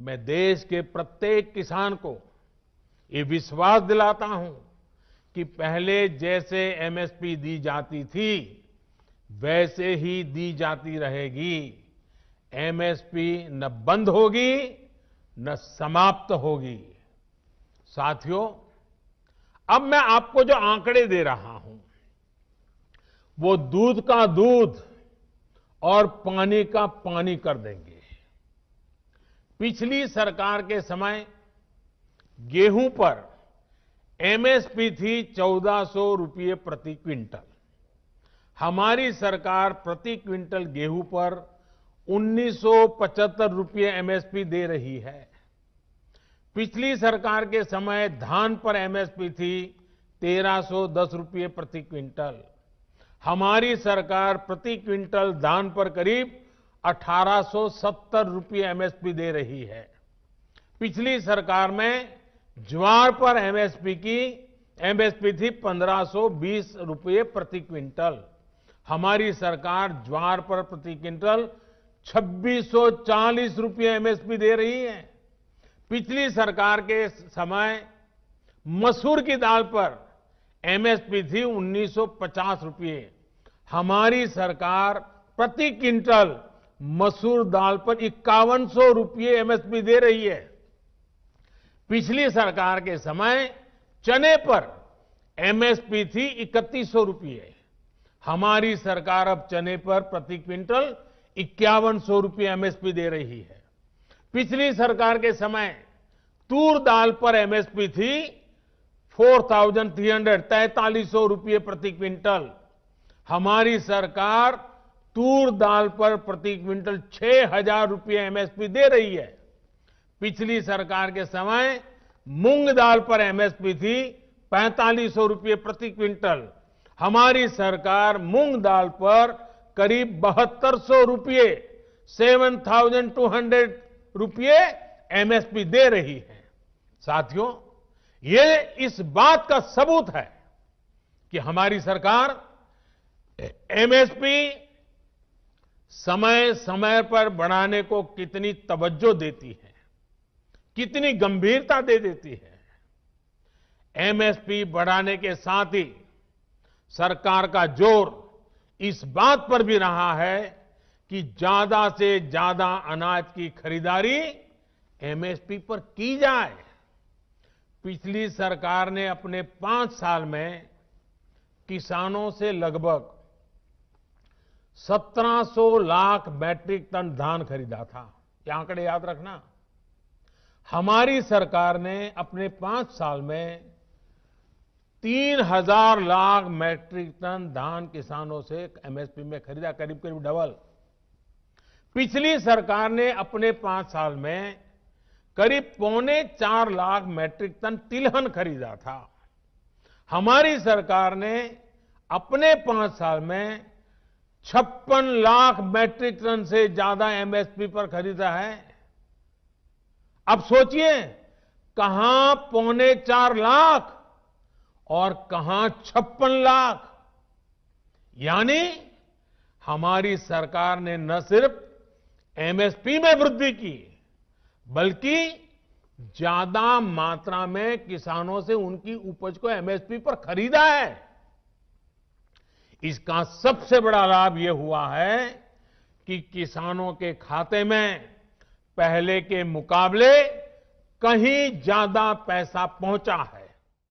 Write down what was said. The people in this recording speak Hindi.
मैं देश के प्रत्येक किसान को ये विश्वास दिलाता हूं कि पहले जैसे एमएसपी दी जाती थी वैसे ही दी जाती रहेगी एमएसपी न बंद होगी न समाप्त होगी साथियों अब मैं आपको जो आंकड़े दे रहा हूं वो दूध का दूध और पानी का पानी कर देंगे पिछली सरकार के समय गेहूं पर एमएसपी थी चौदह सौ प्रति क्विंटल हमारी सरकार प्रति क्विंटल गेहूं पर 1975 रुपये एमएसपी दे रही है पिछली सरकार के समय धान पर एमएसपी थी 1310 रुपये प्रति क्विंटल हमारी सरकार प्रति क्विंटल धान पर करीब 1870 रुपये एमएसपी दे रही है पिछली सरकार में ज्वार पर एमएसपी की एमएसपी थी 1520 रुपये प्रति क्विंटल हमारी सरकार ज्वार पर प्रति क्विंटल 2640 रुपये एमएसपी दे रही है पिछली सरकार के समय मसूर की दाल पर एमएसपी थी 1950 रुपये हमारी सरकार प्रति क्विंटल मसूर दाल पर इक्यावन सौ रुपये एमएसपी दे रही है पिछली सरकार के समय चने पर एमएसपी थी इकतीस सौ रुपये हमारी सरकार अब चने पर प्रति क्विंटल इक्यावन सौ रुपये एमएसपी दे रही है पिछली सरकार के समय तूर दाल पर एमएसपी थी फोर थाउजेंड थ्री हंड्रेड तैंतालीस सौ रुपये प्रति क्विंटल हमारी सरकार तूर दाल पर प्रति क्विंटल छह हजार रूपये एमएसपी दे रही है पिछली सरकार के समय मूंग दाल पर एमएसपी थी पैंतालीस सौ रुपये प्रति क्विंटल हमारी सरकार मूंग दाल पर करीब बहत्तर सौ रूपये सेवन थाउजेंड टू हंड्रेड रूपये एमएसपी दे रही है साथियों ये इस बात का सबूत है कि हमारी सरकार एमएसपी समय समय पर बढ़ाने को कितनी तवज्जो देती है कितनी गंभीरता दे देती है एमएसपी बढ़ाने के साथ ही सरकार का जोर इस बात पर भी रहा है कि ज्यादा से ज्यादा अनाज की खरीदारी एमएसपी पर की जाए पिछली सरकार ने अपने पांच साल में किसानों से लगभग 1700 लाख मैट्रिक टन धान खरीदा था ये आंकड़े याद रखना हमारी सरकार ने अपने पांच साल में तीन हजार लाख मैट्रिक टन धान किसानों से एमएसपी में खरीदा करीब करीब डबल पिछली सरकार ने अपने पांच साल में करीब पौने चार लाख मैट्रिक टन तिलहन खरीदा था हमारी सरकार ने अपने पांच साल में छप्पन लाख मैट्रिक टन से ज्यादा एमएसपी पर खरीदा है अब सोचिए कहां पौने चार लाख और कहां छप्पन लाख यानी हमारी सरकार ने न सिर्फ एमएसपी में वृद्धि की बल्कि ज्यादा मात्रा में किसानों से उनकी उपज को एमएसपी पर खरीदा है इसका सबसे बड़ा लाभ यह हुआ है कि किसानों के खाते में पहले के मुकाबले कहीं ज्यादा पैसा पहुंचा है